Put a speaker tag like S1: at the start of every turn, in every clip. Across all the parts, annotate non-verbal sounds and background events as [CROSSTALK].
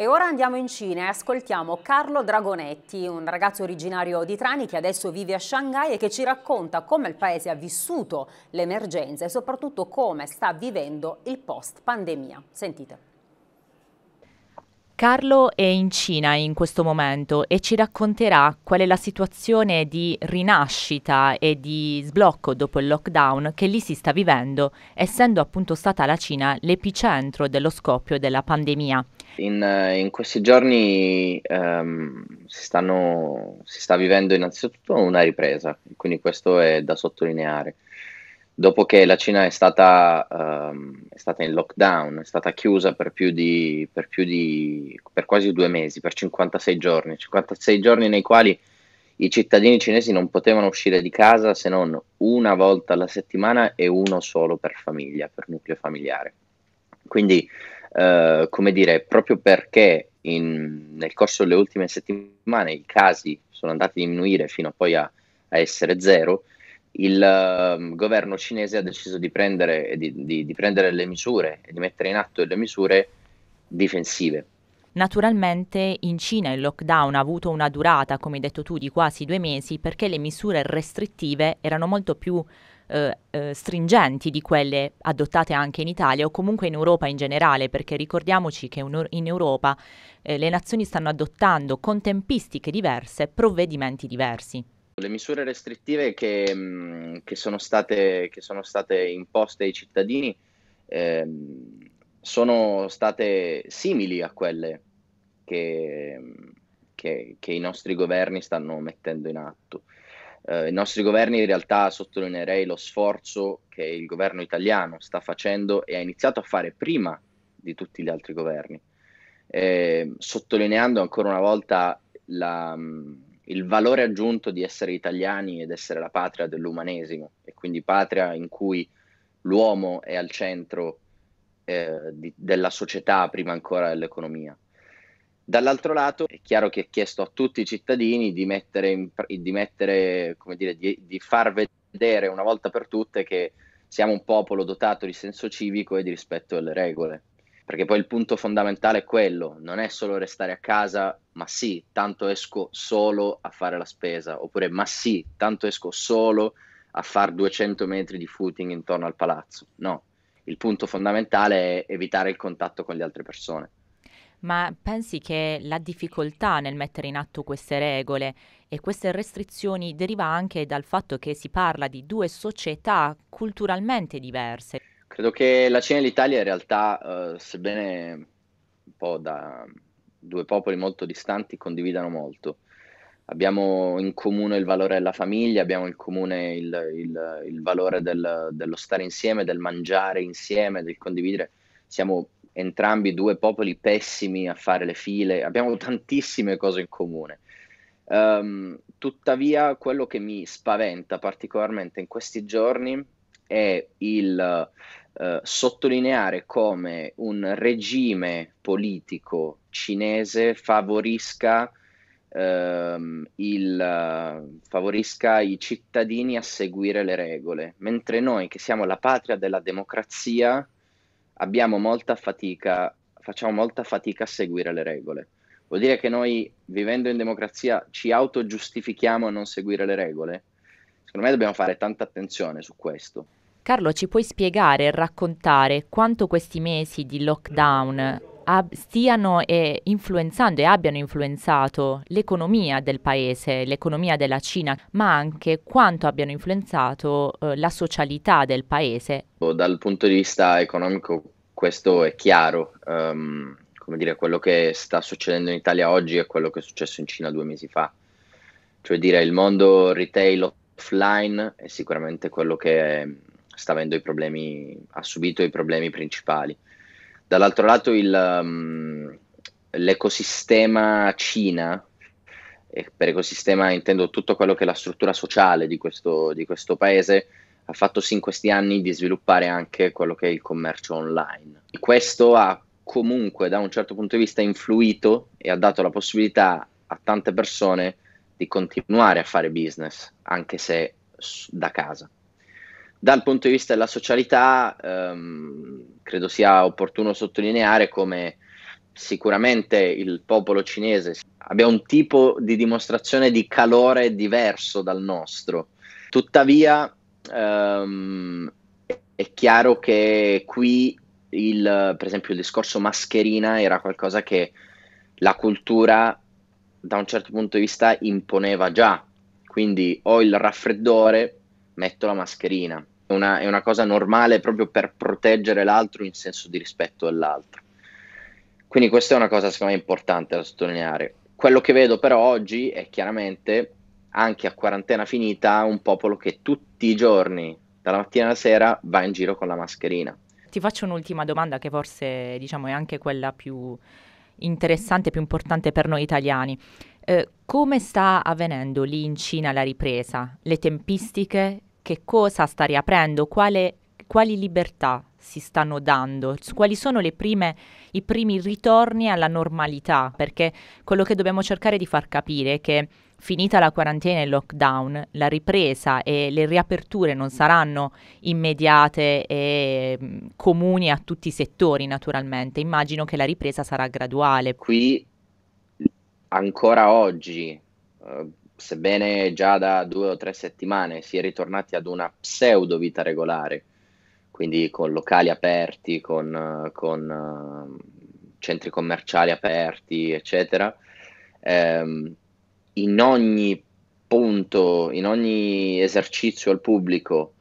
S1: E ora andiamo in Cina e ascoltiamo Carlo Dragonetti, un ragazzo originario di Trani che adesso vive a Shanghai e che ci racconta come il paese ha vissuto l'emergenza e soprattutto come sta vivendo il post pandemia. Sentite. Carlo è in Cina in questo momento e ci racconterà qual è la situazione di rinascita e di sblocco dopo il lockdown che lì si sta vivendo, essendo appunto stata la Cina l'epicentro dello scoppio della pandemia
S2: in, in questi giorni um, si, stanno, si, sta vivendo innanzitutto una ripresa, quindi questo è da sottolineare. Dopo che la Cina è stata, um, è stata in lockdown, è stata chiusa per, più di, per, più di, per quasi due mesi, per 56 giorni, 56 giorni nei quali i cittadini cinesi non potevano uscire di casa se non una volta alla settimana e uno solo per famiglia, per nucleo familiare. Quindi eh, come dire, proprio perché in, nel corso delle ultime settimane i casi sono andati a diminuire fino a poi a, a essere zero, il um, governo cinese ha deciso di prendere, di, di, di prendere le misure e di mettere in atto delle misure difensive.
S1: Naturalmente in Cina il lockdown ha avuto una durata, come hai detto tu, di quasi due mesi perché le misure restrittive erano molto più eh, eh, stringenti di quelle adottate anche in Italia o comunque in Europa in generale, perché ricordiamoci che in Europa eh, le nazioni stanno adottando con tempistiche diverse provvedimenti diversi.
S2: Le misure restrittive che, mm, che, sono, state, che sono, state, imposte ai cittadini ehm, sono state simili a quelle che, che, che, i nostri governi stanno mettendo in atto eh, i nostri governi in realtà sottolineerei lo sforzo che il governo italiano sta facendo e ha iniziato a fare prima di tutti gli altri governi, eh, sottolineando ancora una volta la, mm, il valore aggiunto di essere italiani ed essere la patria dell'umanesimo e quindi patria in cui l'uomo è al centro eh, di, della società prima ancora dell'economia. Dall'altro lato è chiaro che è chiesto a tutti i cittadini di mettere, in, di, mettere dire, di, di far vedere una volta per tutte che siamo un popolo dotato di senso civico e di rispetto delle regole. Perché poi il punto fondamentale è quello, non è solo restare a casa, ma sì, tanto esco solo a fare la spesa, oppure ma sì, tanto esco solo a fare 200 metri di footing intorno al palazzo. No, il punto fondamentale è evitare il contatto con le altre persone
S1: ma pensi che la difficoltà nel mettere in atto queste regole e queste restrizioni deriva anche dal fatto che si parla di due società culturalmente diverse?
S2: Credo che la Cina e l'Italia in realtà, eh, sebbene un po' da due popoli molto distanti, condividano molto. Abbiamo in comune il valore della famiglia, abbiamo in comune il, il, il valore del, dello stare insieme, del mangiare insieme, del condividere. Siamo entrambi due popoli pessimi a fare le file, abbiamo [LAUGHS] tantissime cose in comune. Um, tuttavia, quello che mi spaventa particolarmente in questi giorni è il uh, sottolineare come un regime politico cinese favorisca, uh, il, uh, favorisca i cittadini a seguire le regole, mentre noi che siamo la patria della democrazia abbiamo molta fatica, facciamo molta fatica a seguire le regole. Vuol dire che noi, vivendo in democrazia, ci autogiustifichiamo a non seguire le regole? Secondo me dobbiamo fare tanta attenzione su questo.
S1: Carlo, ci puoi spiegare e raccontare quanto questi mesi di lockdown ab- stiano eh, influenzando e abbiano influenzato l'economia del paese, l'economia della Cina, ma anche quanto abbiano influenzato eh, la socialità del paese.
S2: Dal punto di vista economico questo è chiaro. Um, come dire, quello che sta succedendo in Italia oggi è quello che è successo in Cina due mesi fa. Cioè dire, il mondo retail offline è sicuramente quello che sta avendo i problemi, ha subito i problemi principali. Dall'altro lato il, um, l'ecosistema Cina, e per ecosistema intendo tutto quello che è la struttura sociale di questo, di questo paese, ha fatto sì in questi anni di sviluppare anche quello che è il commercio online. Questo ha comunque da un certo punto di vista influito e ha dato la possibilità a tante persone di continuare a fare business anche se da casa. Dal punto di vista della socialità, ehm, credo sia opportuno sottolineare come sicuramente il popolo cinese abbia un tipo di dimostrazione di calore diverso dal nostro. Tuttavia, ehm, è chiaro che qui, il, per esempio, il discorso mascherina era qualcosa che la cultura, da un certo punto di vista, imponeva già. Quindi ho il raffreddore, metto la mascherina. È una, è una cosa normale proprio per proteggere l'altro in senso di rispetto dell'altro. Quindi questa è una cosa secondo me importante da sottolineare. Quello che vedo però oggi è chiaramente anche a quarantena finita un popolo che tutti i giorni, dalla mattina alla sera, va in giro con la mascherina.
S1: Ti faccio un'ultima domanda che forse diciamo, è anche quella più interessante, più importante per noi italiani. Eh, come sta avvenendo lì in Cina la ripresa? Le tempistiche? Che cosa sta riaprendo? Quale, quali libertà si stanno dando? Quali sono prime, i primi ritorni alla normalità? Perché quello che dobbiamo cercare di far capire è che finita la quarantena e il lockdown, la ripresa e le riaperture non saranno immediate e mm, comuni a tutti i settori, naturalmente. Immagino che la ripresa sarà graduale.
S2: Qui ancora oggi, eh, sebbene già da due o tre settimane, si è ritornati ad una pseudo vita regolare, quindi con locali aperti, con, eh, con uh, centri commerciali aperti, eccetera. Eh, in ogni punto, in ogni esercizio al pubblico,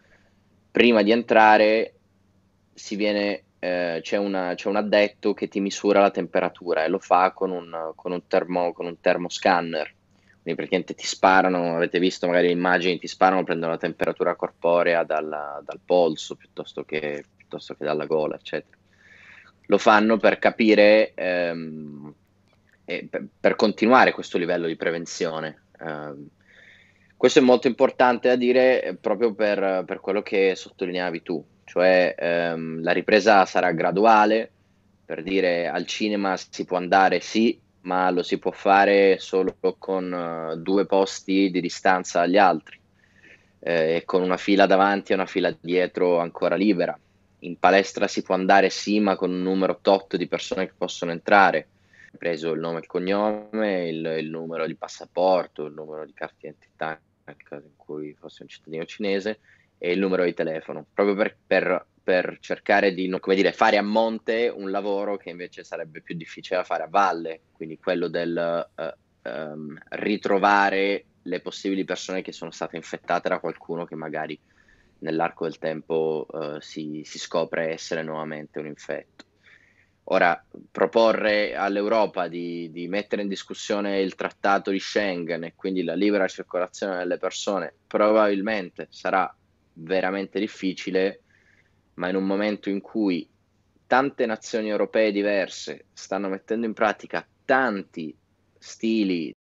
S2: prima di entrare si viene eh, c'è, una, c'è, un addetto che ti misura la temperatura e lo fa con un, con un, termo, con un termoscanner. Quindi praticamente ti sparano, avete visto magari le immagini, ti sparano, prendono la temperatura corporea dalla, dal polso piuttosto che, piuttosto che, dalla gola, eccetera. Lo fanno per capire, ehm, per, per, continuare questo livello di prevenzione. Ehm, questo è molto importante da dire eh, proprio per, per quello che sottolineavi tu, cioè ehm, la ripresa sarà graduale, per dire al cinema si può andare sì, ma lo si può fare solo con uh, due posti di distanza agli altri eh, e con una fila davanti e una fila dietro ancora libera. In palestra si può andare sì, ma con un numero tot di persone che possono entrare. preso il nome e il cognome, il, il numero di passaporto, il numero di carta d'identità nel caso in cui fosse un cittadino cinese, e il numero di telefono, proprio per, per, per cercare di non, dire, fare a monte un lavoro che invece sarebbe più difficile da fare a valle, quindi quello del uh, um, ritrovare le possibili persone che sono state infettate da qualcuno che magari nell'arco del tempo uh, si, si scopre essere nuovamente un infetto. Ora, proporre all'Europa di, di, mettere in discussione il trattato di Schengen e quindi la libera circolazione delle persone probabilmente sarà veramente difficile, ma in un momento in cui tante nazioni europee diverse stanno mettendo in pratica tanti stili,